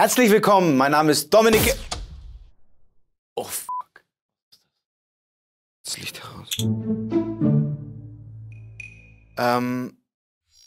Herzlich willkommen, mein Name ist Dominik. Oh fuck. Das Licht heraus. Ähm,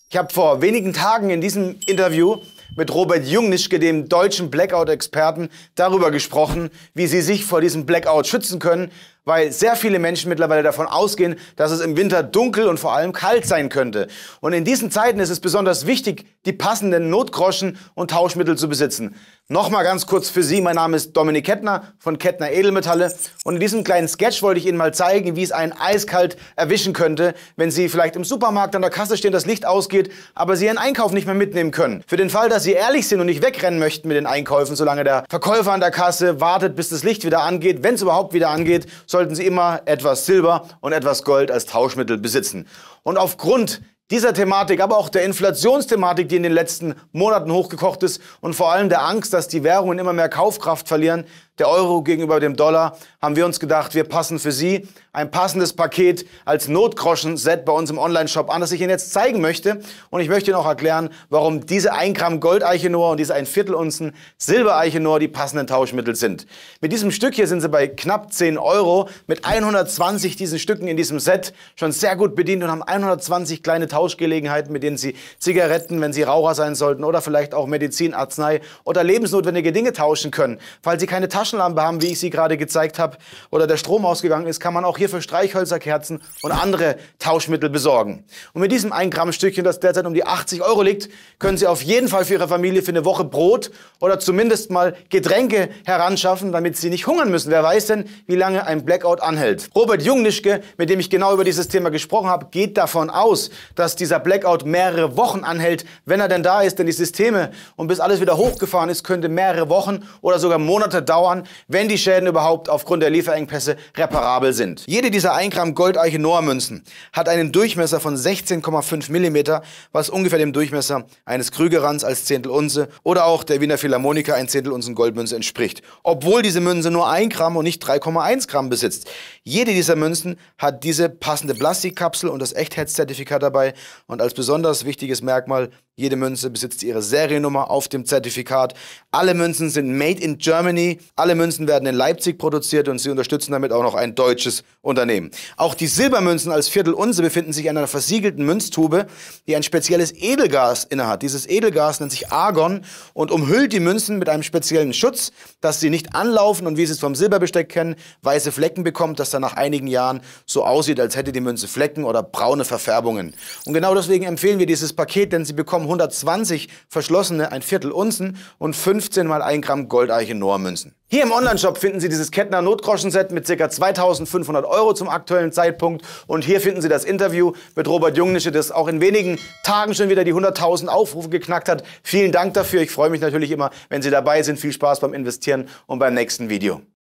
ich habe vor wenigen Tagen in diesem Interview mit Robert Jungnischke, dem deutschen Blackout-Experten, darüber gesprochen, wie sie sich vor diesem Blackout schützen können weil sehr viele Menschen mittlerweile davon ausgehen, dass es im Winter dunkel und vor allem kalt sein könnte. Und in diesen Zeiten ist es besonders wichtig, die passenden Notgroschen und Tauschmittel zu besitzen. Nochmal ganz kurz für Sie, mein Name ist Dominik Kettner von Kettner Edelmetalle und in diesem kleinen Sketch wollte ich Ihnen mal zeigen, wie es einen eiskalt erwischen könnte, wenn Sie vielleicht im Supermarkt an der Kasse stehen, das Licht ausgeht, aber Sie Ihren Einkauf nicht mehr mitnehmen können. Für den Fall, dass Sie ehrlich sind und nicht wegrennen möchten mit den Einkäufen, solange der Verkäufer an der Kasse wartet, bis das Licht wieder angeht, wenn es überhaupt wieder angeht, sollten Sie immer etwas Silber und etwas Gold als Tauschmittel besitzen. Und aufgrund dieser Thematik, aber auch der Inflationsthematik, die in den letzten Monaten hochgekocht ist und vor allem der Angst, dass die Währungen immer mehr Kaufkraft verlieren, der Euro gegenüber dem Dollar, haben wir uns gedacht, wir passen für Sie ein passendes Paket als Notgroschen-Set bei uns im Online-Shop an, das ich Ihnen jetzt zeigen möchte. Und ich möchte Ihnen auch erklären, warum diese 1 Gramm Goldeichenor und diese 1 Viertel Unzen Silbereichenor die passenden Tauschmittel sind. Mit diesem Stück hier sind Sie bei knapp 10 Euro, mit 120 diesen Stücken in diesem Set schon sehr gut bedient und haben 120 kleine Tauschmittel Tauschgelegenheiten, mit denen sie Zigaretten, wenn sie Raucher sein sollten oder vielleicht auch Medizin, Arznei oder lebensnotwendige Dinge tauschen können. Falls sie keine Taschenlampe haben, wie ich sie gerade gezeigt habe, oder der Strom ausgegangen ist, kann man auch hierfür Streichhölzer, Kerzen und andere Tauschmittel besorgen. Und mit diesem 1 Gramm Stückchen, das derzeit um die 80 Euro liegt, können Sie auf jeden Fall für Ihre Familie für eine Woche Brot oder zumindest mal Getränke heranschaffen, damit Sie nicht hungern müssen. Wer weiß denn, wie lange ein Blackout anhält. Robert Jungnischke, mit dem ich genau über dieses Thema gesprochen habe, geht davon aus, dass dass dieser Blackout mehrere Wochen anhält, wenn er denn da ist. Denn die Systeme und bis alles wieder hochgefahren ist, könnte mehrere Wochen oder sogar Monate dauern, wenn die Schäden überhaupt aufgrund der Lieferengpässe reparabel sind. Jede dieser 1 Gramm Goldeiche Noah Münzen hat einen Durchmesser von 16,5 mm, was ungefähr dem Durchmesser eines Krügerrands als Zehntel Unze oder auch der Wiener Philharmoniker ein Zehntel Unzen Goldmünze entspricht. Obwohl diese Münze nur 1 Gramm und nicht 3,1 Gramm besitzt. Jede dieser Münzen hat diese passende Plastikkapsel und das Echtheitszertifikat dabei, und als besonders wichtiges Merkmal jede Münze besitzt ihre Seriennummer auf dem Zertifikat. Alle Münzen sind made in Germany. Alle Münzen werden in Leipzig produziert und sie unterstützen damit auch noch ein deutsches Unternehmen. Auch die Silbermünzen als Viertelunze befinden sich in einer versiegelten Münztube, die ein spezielles Edelgas innehat. Dieses Edelgas nennt sich Argon und umhüllt die Münzen mit einem speziellen Schutz, dass sie nicht anlaufen und wie Sie es vom Silberbesteck kennen, weiße Flecken bekommt, dass dann nach einigen Jahren so aussieht, als hätte die Münze Flecken oder braune Verfärbungen. Und genau deswegen empfehlen wir dieses Paket, denn Sie bekommen 120 verschlossene ein Viertel Unzen und 15 mal 1 Gramm Goldeiche Noormünzen. Hier im Onlineshop finden Sie dieses Kettner Notgroschen-Set mit ca. 2500 Euro zum aktuellen Zeitpunkt. Und hier finden Sie das Interview mit Robert Jungnische, das auch in wenigen Tagen schon wieder die 100.000 Aufrufe geknackt hat. Vielen Dank dafür. Ich freue mich natürlich immer, wenn Sie dabei sind. Viel Spaß beim Investieren und beim nächsten Video.